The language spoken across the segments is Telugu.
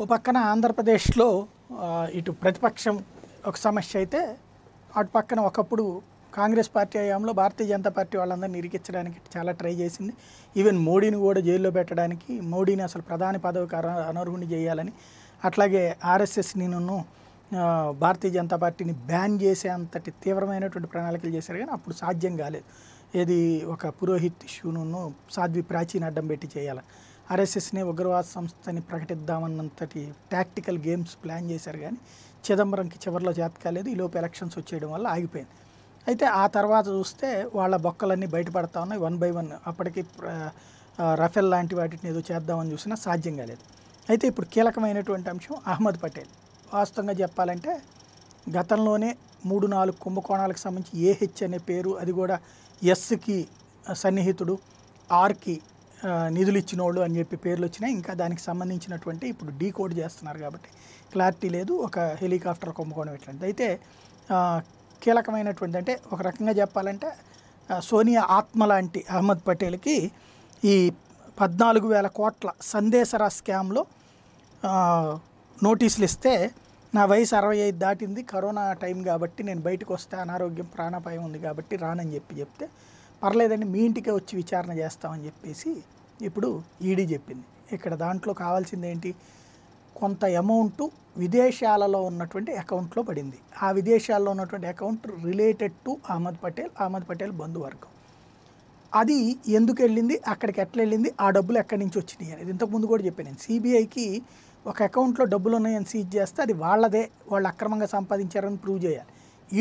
ఓ పక్కన ఆంధ్రప్రదేశ్లో ఇటు ప్రతిపక్షం ఒక సమస్య అయితే అటు పక్కన ఒకప్పుడు కాంగ్రెస్ పార్టీ హయాంలో భారతీయ జనతా పార్టీ వాళ్ళందరినీ ఇరికించడానికి చాలా ట్రై చేసింది ఈవెన్ మోడీని కూడా జైల్లో పెట్టడానికి మోడీని అసలు ప్రధాని పదవికి అనర్హుని చేయాలని అట్లాగే ఆర్ఎస్ఎస్ నిన్ను భారతీయ జనతా పార్టీని బ్యాన్ చేసే అంతటి తీవ్రమైనటువంటి ప్రణాళికలు చేశారు కానీ అప్పుడు సాధ్యం కాలేదు ఏది ఒక పురోహిత్ ఇష్యూను సాధ్వి ప్రాచీన అడ్డం పెట్టి చేయాలి ఆర్ఎస్ఎస్ని ఉగ్రవాద సంస్థని ప్రకటిద్దామన్నంతటి టాక్టికల్ గేమ్స్ ప్లాన్ చేశారు కానీ చిదంబరంకి చివరిలో చేత కాలేదు ఈలోపు ఎలక్షన్స్ వచ్చేయడం వల్ల ఆగిపోయింది అయితే ఆ తర్వాత చూస్తే వాళ్ళ బొక్కలన్నీ బయటపడతా ఉన్నాయి వన్ బై వన్ అప్పటికి రఫెల్ లాంటి వాటిని ఏదో చేద్దామని చూసినా సాధ్యం కాలేదు అయితే ఇప్పుడు కీలకమైనటువంటి అంశం అహ్మద్ పటేల్ వాస్తవంగా చెప్పాలంటే గతంలోనే మూడు నాలుగు కుంభకోణాలకు సంబంధించి ఏహెచ్ అనే పేరు అది కూడా ఎస్కి సన్నిహితుడు ఆర్కి నిధులు ఇచ్చిన వాళ్ళు అని చెప్పి పేర్లు వచ్చినాయి ఇంకా దానికి సంబంధించినటువంటి ఇప్పుడు డీకోడ్ చేస్తున్నారు కాబట్టి క్లారిటీ లేదు ఒక హెలికాప్టర్ కుంభకోణం ఇట్లాంటిది అయితే కీలకమైనటువంటి అంటే ఒక రకంగా చెప్పాలంటే సోనియా ఆత్మ లాంటి అహ్మద్ పటేల్కి ఈ పద్నాలుగు వేల కోట్ల సందేశర స్కామ్లో నోటీసులు ఇస్తే నా వయసు అరవై ఐదు దాటింది కరోనా టైం కాబట్టి నేను బయటకు వస్తే అనారోగ్యం ప్రాణాపాయం ఉంది కాబట్టి రానని చెప్పి చెప్తే పర్లేదండి మీ ఇంటికే వచ్చి విచారణ చేస్తామని చెప్పేసి ఇప్పుడు ఈడీ చెప్పింది ఇక్కడ దాంట్లో కావాల్సింది ఏంటి కొంత అమౌంట్ విదేశాలలో ఉన్నటువంటి అకౌంట్లో పడింది ఆ విదేశాల్లో ఉన్నటువంటి account related to Ahmed Patel Ahmed Patel బంధువర్గం అది ఎందుకు వెళ్ళింది అక్కడికి ఎట్లా వెళ్ళింది ఆ డబ్బులు ఎక్కడి నుంచి వచ్చినాయి అనేది ఇంతకుముందు కూడా చెప్పాను నేను సిబిఐకి ఒక అకౌంట్లో డబ్బులు ఉన్నాయని సీజ్ చేస్తే అది వాళ్ళదే వాళ్ళు అక్రమంగా సంపాదించారని ప్రూవ్ చేయాలి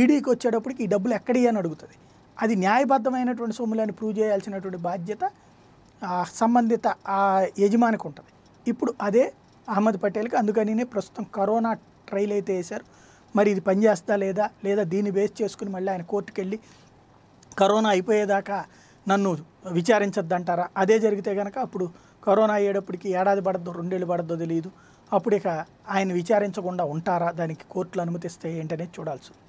ఈడీకి వచ్చేటప్పటికి ఈ డబ్బులు ఎక్కడి అని అడుగుతుంది అది న్యాయబద్ధమైనటువంటి సొమ్ములను ప్రూవ్ చేయాల్సినటువంటి బాధ్యత సంబంధిత ఆ యజమానికి ఉంటుంది ఇప్పుడు అదే అహ్మద్ పటేల్కి అందుకనినే ప్రస్తుతం కరోనా ట్రైల్ అయితే వేశారు మరి ఇది పనిచేస్తా లేదా లేదా దీన్ని బేస్ చేసుకుని మళ్ళీ ఆయన కోర్టుకు వెళ్ళి కరోనా అయిపోయేదాకా నన్ను విచారించద్దంటారా అదే జరిగితే కనుక అప్పుడు కరోనా అయ్యేటప్పటికి ఏడాది పడద్దు రెండేళ్ళు పడద్దో తెలియదు అప్పుడు ఇక ఆయన విచారించకుండా ఉంటారా దానికి కోర్టులు అనుమతిస్తే ఏంటనేది చూడాల్సి